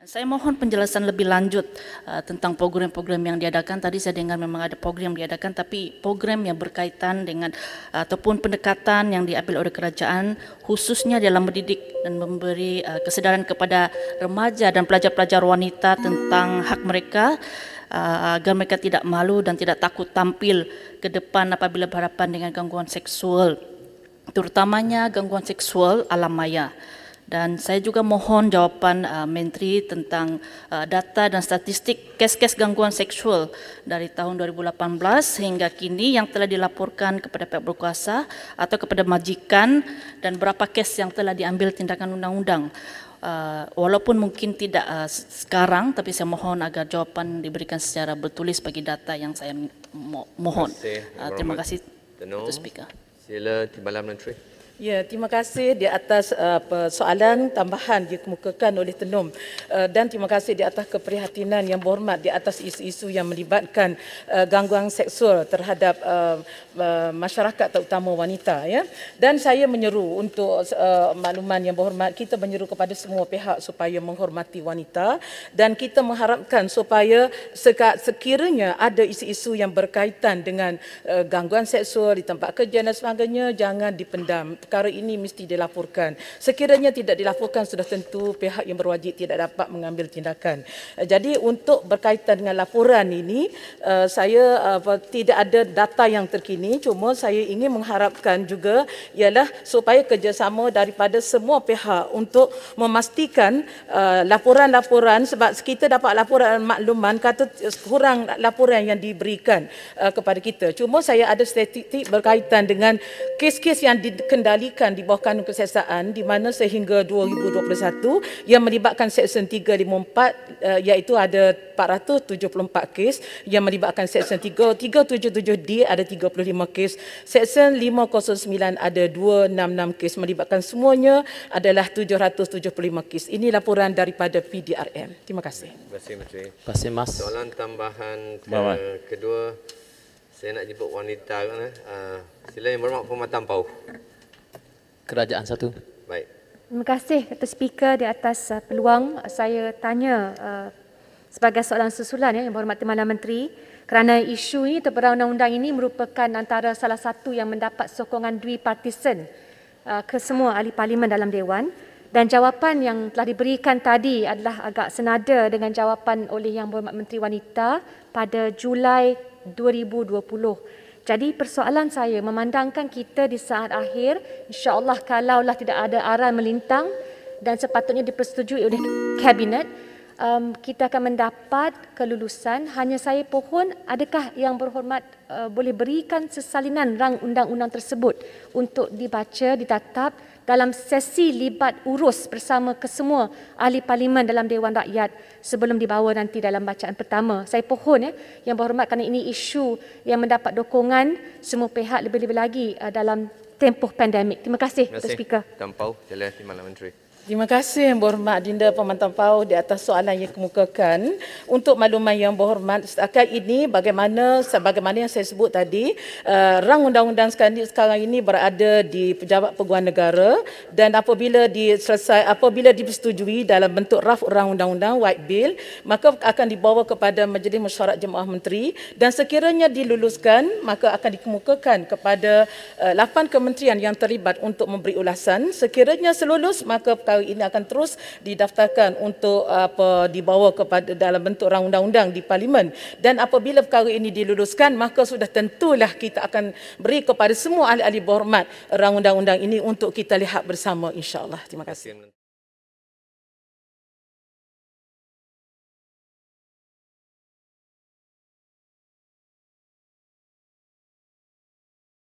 Saya mohon penjelasan lebih lanjut uh, tentang program-program yang diadakan. Tadi saya dengar memang ada program yang diadakan, tapi program yang berkaitan dengan uh, ataupun pendekatan yang diambil oleh kerajaan, khususnya dalam mendidik dan memberi uh, kesedaran kepada remaja dan pelajar-pelajar wanita tentang hak mereka, uh, agar mereka tidak malu dan tidak takut tampil ke depan apabila berhadapan dengan gangguan seksual, terutamanya gangguan seksual alam maya. Dan saya juga mohon jawapan uh, Menteri tentang uh, data dan statistik kes-kes gangguan seksual dari tahun 2018 sehingga kini yang telah dilaporkan kepada pihak berkuasa atau kepada majikan dan berapa kes yang telah diambil tindakan undang-undang. Uh, walaupun mungkin tidak uh, sekarang, tapi saya mohon agar jawapan diberikan secara bertulis bagi data yang saya mo mohon. Terima kasih, uh, terima kasih Speaker. Sila Timbalan Menteri. Ya, terima kasih di atas uh, soalan tambahan dikemukakan oleh Tenum uh, dan terima kasih di atas keprihatinan yang berhormat di atas isu-isu yang melibatkan uh, gangguan seksual terhadap uh, uh, masyarakat terutama wanita ya. Dan saya menyeru untuk uh, makluman yang berhormat kita menyeru kepada semua pihak supaya menghormati wanita dan kita mengharapkan supaya sekiranya ada isu-isu yang berkaitan dengan uh, gangguan seksual di tempat kerja dan sebagainya jangan dipendam perkara ini mesti dilaporkan. Sekiranya tidak dilaporkan sudah tentu pihak yang berwajib tidak dapat mengambil tindakan. Eh, jadi untuk berkaitan dengan laporan ini eh, saya tidak ada data yang terkini cuma saya ingin mengharapkan juga ialah supaya kerjasama daripada semua pihak untuk memastikan eh, laporan-laporan sebab kita dapat laporan makluman kata kurang laporan yang diberikan kepada kita. Cuma saya ada statistik berkaitan dengan kes-kes yang dikendali dikendalikan di bawah kanun kesiasaan di mana sehingga 2021 yang melibatkan Seksyen 354 uh, eh, iaitu ada 474 kes yang melibatkan Seksyen 377D ada 35 kes Seksyen 509 ada 266 kes melibatkan semuanya adalah 775 kes. Ini laporan daripada PDRM. Terima kasih. Terima kasih Mas. Soalan tambahan ke- kedua saya nak jemput wanita kan. Uh, sila yang berhormat Puan Matan Pau kerajaan satu. Baik. Terima kasih kata speaker di atas uh, peluang saya tanya uh, sebagai soalan susulan ya, yang berhormat Timbalan Menteri kerana isu ini terperang undang-undang ini merupakan antara salah satu yang mendapat sokongan dui partisan uh, ke semua ahli parlimen dalam Dewan dan jawapan yang telah diberikan tadi adalah agak senada dengan jawapan oleh Yang Berhormat Menteri Wanita pada Julai 2020 jadi persoalan saya memandangkan kita di saat akhir, insya-Allah kalaulah tidak ada arah melintang dan sepatutnya dipersetujui oleh kabinet, um, kita akan mendapat kelulusan. Hanya saya pohon, adakah yang berhormat uh, boleh berikan sesalinan rang undang-undang tersebut untuk dibaca, ditatap dalam sesi libat urus bersama kesemua ahli parlimen dalam Dewan Rakyat sebelum dibawa nanti dalam bacaan pertama. Saya pohon ya, yang berhormat kerana ini isu yang mendapat dokongan semua pihak lebih-lebih lagi e, dalam tempoh pandemik. Terima kasih, Terima kasih. Speaker. Terima kasih. Terima kasih. Terima kasih. Terima kasih yang berhormat Dinda Pemantau Pau di atas soalan yang kemukakan. Untuk makluman yang berhormat, setakat ini bagaimana sebagaimana yang saya sebut tadi, uh, rang undang-undang sekarang ini berada di Pejabat Peguam Negara dan apabila diselesai apabila disetujui dalam bentuk raf rang undang-undang white bill, maka akan dibawa kepada Majlis Mesyuarat Jemaah Menteri dan sekiranya diluluskan, maka akan dikemukakan kepada uh, eh, 8 kementerian yang terlibat untuk memberi ulasan. Sekiranya selulus, maka perkara ini akan terus didaftarkan untuk apa dibawa kepada dalam bentuk rang undang-undang di parlimen dan apabila perkara ini diluluskan maka sudah tentulah kita akan beri kepada semua ahli-ahli berhormat rang undang-undang ini untuk kita lihat bersama insyaallah. terima kasih